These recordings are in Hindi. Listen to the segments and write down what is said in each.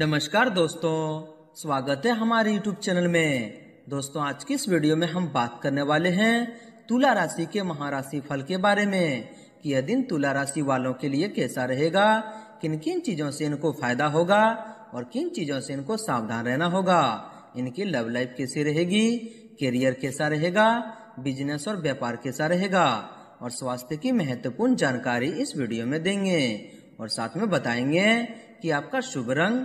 नमस्कार दोस्तों स्वागत है हमारे यूट्यूब चैनल में दोस्तों आज की इस वीडियो में हम बात करने वाले हैं तुला राशि के महाराशि फल के बारे में कि यह दिन तुला राशि वालों के लिए कैसा रहेगा किन किन चीजों से इनको फायदा होगा और किन चीजों से इनको सावधान रहना होगा इनकी लव लाइफ कैसी रहेगी करियर कैसा रहेगा बिजनेस और व्यापार कैसा रहेगा और स्वास्थ्य की महत्वपूर्ण जानकारी इस वीडियो में देंगे और साथ में बताएंगे कि आपका शुभ रंग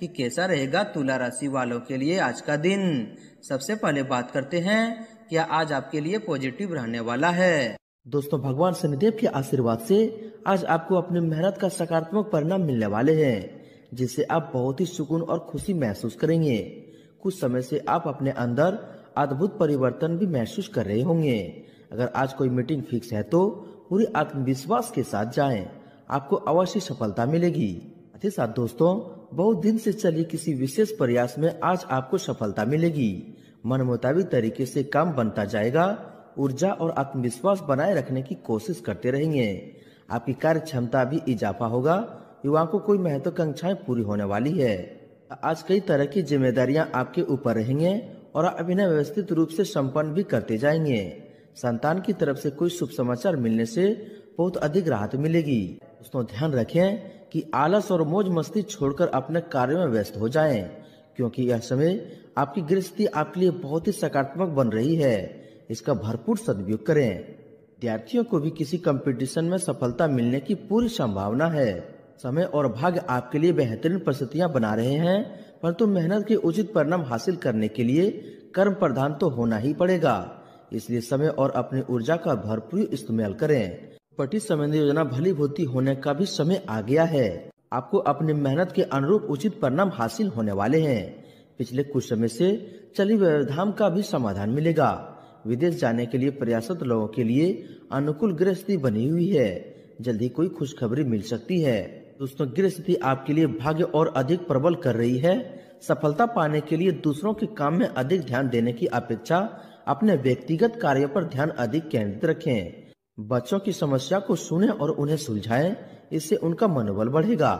कि कैसा रहेगा तुला राशि वालों के लिए आज का दिन सबसे पहले बात करते हैं क्या आज आपके लिए पॉजिटिव रहने वाला है दोस्तों भगवान शनिदेव के आशीर्वाद से आज आपको अपनी मेहनत का सकारात्मक परिणाम मिलने वाले हैं जिससे आप बहुत ही सुकून और खुशी महसूस करेंगे कुछ समय से आप अपने अंदर अद्भुत परिवर्तन भी महसूस कर रहे होंगे अगर आज कोई मीटिंग फिक्स है तो पूरे आत्मविश्वास के साथ जाएं आपको अवश्य सफलता मिलेगी साथ साथ दोस्तों बहुत दिन से चली किसी विशेष प्रयास में आज आपको सफलता मिलेगी मन मुताबिक तरीके से काम बनता जाएगा ऊर्जा और आत्मविश्वास बनाए रखने की कोशिश करते रहेंगे आपकी कार्य क्षमता भी इजाफा होगा युवाओं को कोई महत्वाकांक्षाएं पूरी होने वाली है आज कई तरह की जिम्मेदारियां आपके ऊपर रहेंगे और आप इन्हें व्यवस्थित रूप से संपन्न भी करते जाएंगे संतान की तरफ से कोई शुभ समाचार मिलने से बहुत अधिक राहत मिलेगी दोस्तों ध्यान रखें कि आलस और मौज मस्ती छोड़कर अपने कार्यों में व्यस्त हो जाएं, क्योंकि यह समय आपकी गृहस्थी आपके लिए बहुत ही सकारात्मक बन रही है इसका भरपूर सदुपयोग करें विद्यार्थियों को भी किसी कंपटीशन में सफलता मिलने की पूरी संभावना है समय और भाग्य आपके लिए बेहतरीन परिस्थितियाँ बना रहे हैं परंतु मेहनत के उचित परिणाम हासिल करने के लिए कर्म प्रधान तो होना ही पड़ेगा इसलिए समय और अपनी ऊर्जा का भरपूर इस्तेमाल करें पट्टी संबंधी योजना भली भूति होने का भी समय आ गया है आपको अपनी मेहनत के अनुरूप उचित परिणाम हासिल होने वाले हैं पिछले कुछ समय से चली व्यवधान का भी समाधान मिलेगा विदेश जाने के लिए प्रयासरत लोगों के लिए अनुकूल गृह स्थिति बनी हुई है जल्दी कोई खुशखबरी मिल सकती है दोस्तों गृह स्थिति आपके लिए भाग्य और अधिक प्रबल कर रही है सफलता पाने के लिए दूसरों के काम में अधिक ध्यान देने की अपेक्षा अपने व्यक्तिगत कार्यों पर ध्यान अधिक केंद्रित रखें बच्चों की समस्या को सुने और उन्हें सुलझाएं इससे उनका मनोबल बढ़ेगा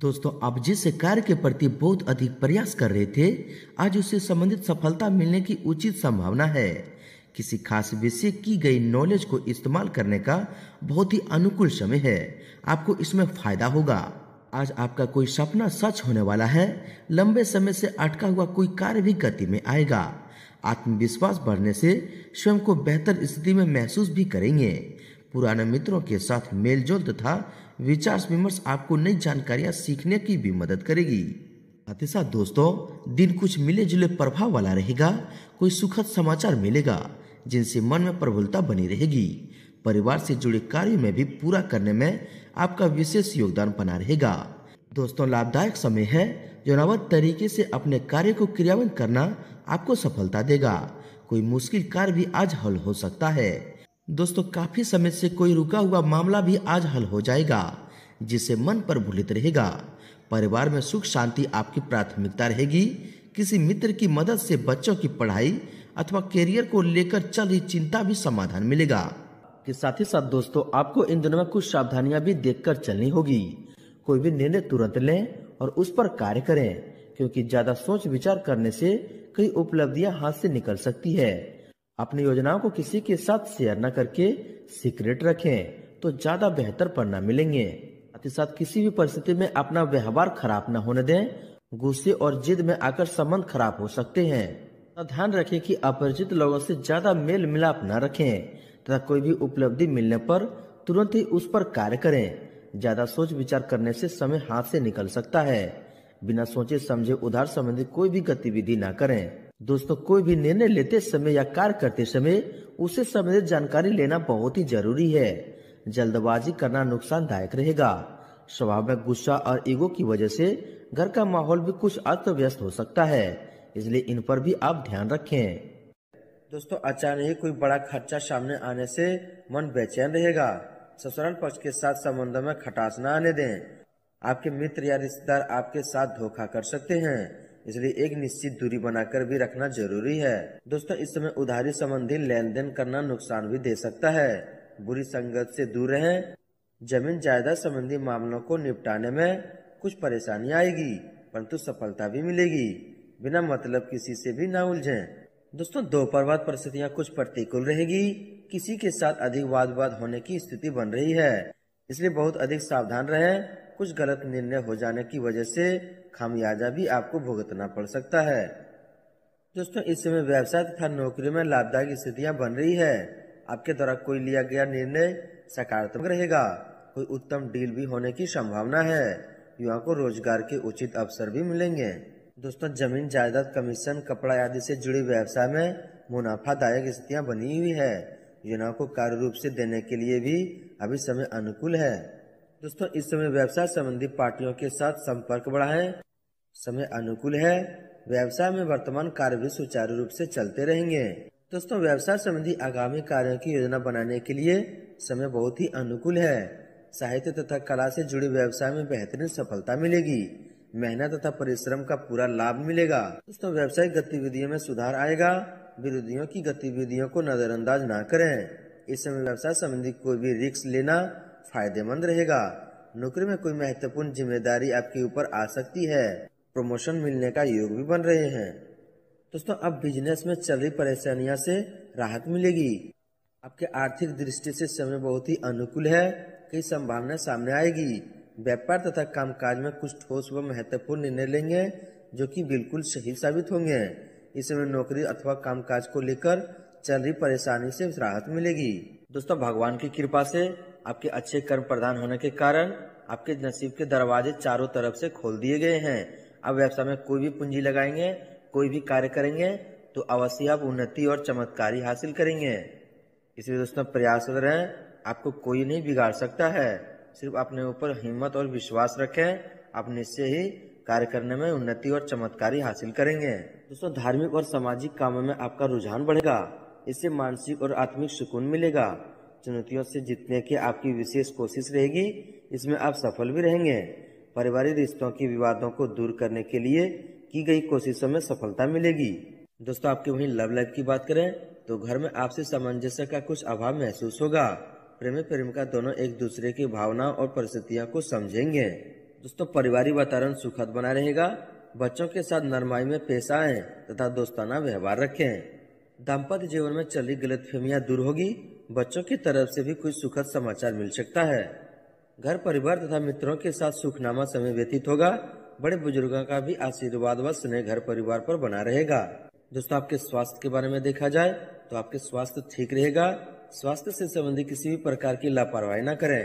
दोस्तों आप जिस कार्य के प्रति बहुत अधिक प्रयास कर रहे थे आज उससे संबंधित सफलता मिलने की उचित संभावना है किसी खास विषय की गई नॉलेज को इस्तेमाल करने का बहुत ही अनुकूल समय है आपको इसमें फायदा होगा आज आपका कोई सपना सच होने वाला है लंबे समय से अटका हुआ कोई कार्य भी गति में आएगा आत्मविश्वास बढ़ने से स्वयं को बेहतर स्थिति में महसूस भी करेंगे पुराने मित्रों के साथ मेलजोल तथा विचार विमर्श आपको नई जानकारियां सीखने की भी मदद करेगी साथ ही साथ दोस्तों दिन कुछ मिले जुले प्रभाव वाला रहेगा कोई सुखद समाचार मिलेगा जिनसे मन में प्रबलता बनी रहेगी परिवार से जुड़े कार्य में भी पूरा करने में आपका विशेष योगदान बना रहेगा दोस्तों लाभदायक समय है जो नवत तरीके से अपने कार्य को क्रियान्वित करना आपको सफलता देगा कोई मुश्किल कार्य भी आज हल हो सकता है दोस्तों काफी समय से कोई रुका हुआ मामला भी आज हल हो जाएगा जिसे मन पर भूलित रहेगा परिवार में सुख शांति आपकी प्राथमिकता रहेगी किसी मित्र की मदद से बच्चों की पढ़ाई अथवा करियर को लेकर चल रही चिंता भी समाधान मिलेगा के साथ ही साथ दोस्तों आपको इन दिनों में कुछ सावधानियां भी देखकर चलनी होगी कोई भी निर्णय तुरंत लें और उस पर कार्य करें क्योंकि ज्यादा सोच विचार करने से कई उपलब्धियां हाथ से निकल सकती है अपनी योजनाओं को किसी के साथ शेयर न करके सीक्रेट रखें तो ज्यादा बेहतर परिणाम मिलेंगे साथ साथ किसी भी परिस्थिति में अपना व्यवहार खराब न होने दें गुस्से और जिद में आकर संबंध खराब हो सकते हैं ध्यान रखें कि अपरिचित लोगों से ज्यादा मेल मिलाप न रखें तथा कोई भी उपलब्धि मिलने पर तुरंत ही उस पर कार्य करें ज्यादा सोच विचार करने से समय हाथ से निकल सकता है बिना सोचे समझे उधार संबंधी कोई भी गतिविधि न करें दोस्तों कोई भी निर्णय लेते समय या कार्य करते समय उसे संबंधित जानकारी लेना बहुत ही जरूरी है जल्दबाजी करना नुकसानदायक रहेगा स्वभाव में गुस्सा और ईगो की वजह से घर का माहौल भी कुछ अस्त व्यस्त हो सकता है इसलिए इन पर भी आप ध्यान रखें दोस्तों अचानक ही कोई बड़ा खर्चा सामने आने से मन बेचैन रहेगा ससुराल पक्ष के साथ संबंधों में खटास न आने दें आपके मित्र या रिश्तेदार आपके साथ धोखा कर सकते हैं इसलिए एक निश्चित दूरी बनाकर भी रखना जरूरी है दोस्तों इस समय उधारी संबंधी लेन देन करना नुकसान भी दे सकता है बुरी संगत से दूर रहें जमीन जायदाद संबंधी मामलों को निपटाने में कुछ परेशानी आएगी परंतु सफलता भी मिलेगी बिना मतलब किसी से भी ना उलझें दोस्तों बाद परिस्थितियाँ कुछ प्रतिकूल रहेगी किसी के साथ अधिक वाद विवाद होने की स्थिति बन रही है इसलिए बहुत अधिक सावधान रहें कुछ गलत निर्णय हो जाने की वजह से खामियाजा भी आपको भुगतना पड़ सकता है दोस्तों इस समय व्यवसाय तथा नौकरी में लाभदायक स्थितियाँ बन रही है आपके द्वारा कोई लिया गया निर्णय सकारात्मक रहेगा कोई उत्तम डील भी होने की संभावना है युवाओं को रोजगार के उचित अवसर भी मिलेंगे दोस्तों जमीन जायदाद कमीशन कपड़ा आदि से जुड़ी व्यवसाय में मुनाफादायक स्थितियां बनी हुई है योजनाओं को कार्य रूप से देने के लिए भी अभी समय अनुकूल है दोस्तों इस समय व्यवसाय संबंधी पार्टियों के साथ संपर्क बढ़ाएं समय अनुकूल है व्यवसाय में वर्तमान कार्य भी सुचारू रूप से चलते रहेंगे दोस्तों व्यवसाय संबंधी आगामी कार्यो की योजना बनाने के लिए समय बहुत ही अनुकूल है साहित्य तथा कला से जुड़े व्यवसाय में बेहतरीन सफलता मिलेगी मेहनत तथा परिश्रम का पूरा लाभ मिलेगा दोस्तों व्यवसायिक गतिविधियों में सुधार आएगा विरोधियों की गतिविधियों को नजरअंदाज न करें इस समय व्यवसाय संबंधी कोई भी रिस्क लेना फायदेमंद रहेगा नौकरी में कोई महत्वपूर्ण जिम्मेदारी आपके ऊपर आ सकती है प्रमोशन मिलने का योग भी बन रहे हैं दोस्तों अब बिजनेस में चल रही परेशानियों से राहत मिलेगी आपके आर्थिक दृष्टि से समय बहुत ही अनुकूल है कई संभावनाएं सामने आएगी व्यापार तथा कामकाज में कुछ ठोस व महत्वपूर्ण निर्णय लेंगे जो कि बिल्कुल सही साबित होंगे इस समय नौकरी अथवा कामकाज को लेकर चल रही परेशानी से राहत मिलेगी दोस्तों भगवान की कृपा से आपके अच्छे कर्म प्रदान होने के कारण आपके नसीब के दरवाजे चारों तरफ से खोल दिए गए हैं अब व्यवसाय में कोई भी पूंजी लगाएंगे कोई भी कार्य करेंगे तो अवश्य आप उन्नति और चमत्कारी हासिल करेंगे इसलिए दोस्तों प्रयासरत रहें आपको कोई नहीं बिगाड़ सकता है सिर्फ अपने ऊपर हिम्मत और विश्वास रखें आप निश्चय ही कार्य करने में उन्नति और चमत्कारी हासिल करेंगे दोस्तों धार्मिक और सामाजिक कामों में आपका रुझान बढ़ेगा इससे मानसिक और आत्मिक सुकून मिलेगा चुनौतियों से जीतने की आपकी विशेष कोशिश रहेगी इसमें आप सफल भी रहेंगे पारिवारिक रिश्तों के विवादों को दूर करने के लिए की गई कोशिशों में सफलता मिलेगी दोस्तों आपके वही लव लाइफ की बात करें तो घर में आपसी सामंजस्य का कुछ अभाव महसूस होगा प्रेमी प्रेमिका दोनों एक दूसरे की भावना और परिस्थितियों को समझेंगे दोस्तों परिवारिक वातावरण सुखद बना रहेगा बच्चों के साथ नरमाई में पेश आए तथा दोस्ताना व्यवहार रखें दाम्पत्य जीवन में चली गलत फहमियाँ दूर होगी बच्चों की तरफ से भी कुछ सुखद समाचार मिल सकता है घर परिवार तथा मित्रों के साथ सुखनामा समय व्यतीत होगा बड़े बुजुर्गों का भी आशीर्वाद व स्नेह घर परिवार पर बना रहेगा दोस्तों आपके स्वास्थ्य के बारे में देखा जाए तो आपके स्वास्थ्य ठीक रहेगा स्वास्थ्य से संबंधित किसी भी प्रकार की लापरवाही न करें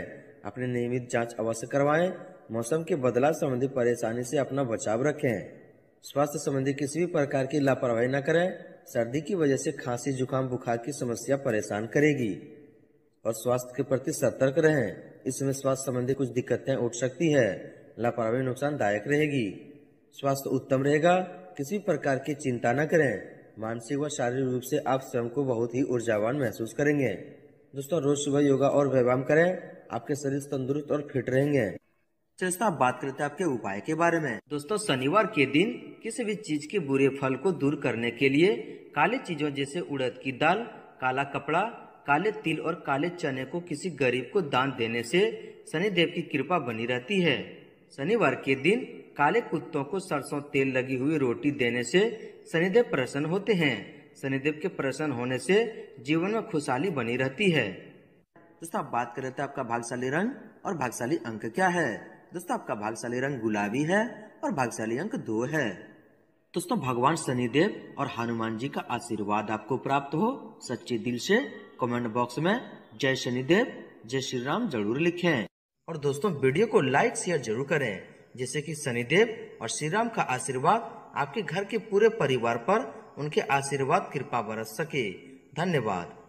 अपने नियमित जांच अवश्य करवाएं मौसम के बदलाव संबंधी परेशानी से अपना बचाव रखें स्वास्थ्य संबंधी किसी भी प्रकार की लापरवाही न करें सर्दी की वजह से खांसी जुकाम बुखार की समस्या परेशान करेगी और स्वास्थ्य के प्रति सतर्क रहें इसमें स्वास्थ्य संबंधी कुछ दिक्कतें उठ सकती है लापरवाही नुकसानदायक रहेगी स्वास्थ्य उत्तम रहेगा किसी प्रकार की चिंता न करें मानसिक व शारीरिक रूप से आप स्वयं को बहुत ही ऊर्जावान महसूस करेंगे दोस्तों रोज सुबह योगा और व्यायाम करें आपके शरीर तंदुरुस्त और फिट रहेंगे दोस्तों बात करते हैं आपके उपाय के बारे में दोस्तों शनिवार के दिन किसी भी चीज के बुरे फल को दूर करने के लिए काले चीजों जैसे उड़द की दाल काला कपड़ा काले तिल और काले चने को किसी गरीब को दान देने से शनिदेव की कृपा बनी रहती है शनिवार के दिन काले कुत्तों को सरसों तेल लगी हुई रोटी देने से शनिदेव प्रसन्न होते हैं शनिदेव के प्रसन्न होने से जीवन में खुशहाली बनी रहती है दोस्तों आप बात कर रहे आपका भागशाली रंग और भागशाली अंक क्या है दोस्तों आपका भागशाली रंग गुलाबी है और भागशाली अंक दो है दोस्तों भगवान शनिदेव और हनुमान जी का आशीर्वाद आपको प्राप्त हो सच्चे दिल से कमेंट बॉक्स में जय शनिदेव जय श्री राम जरूर लिखें और दोस्तों वीडियो को लाइक शेयर जरूर करें जैसे कि शनिदेव और श्री राम का आशीर्वाद आपके घर के पूरे परिवार पर उनके आशीर्वाद कृपा बरस सके धन्यवाद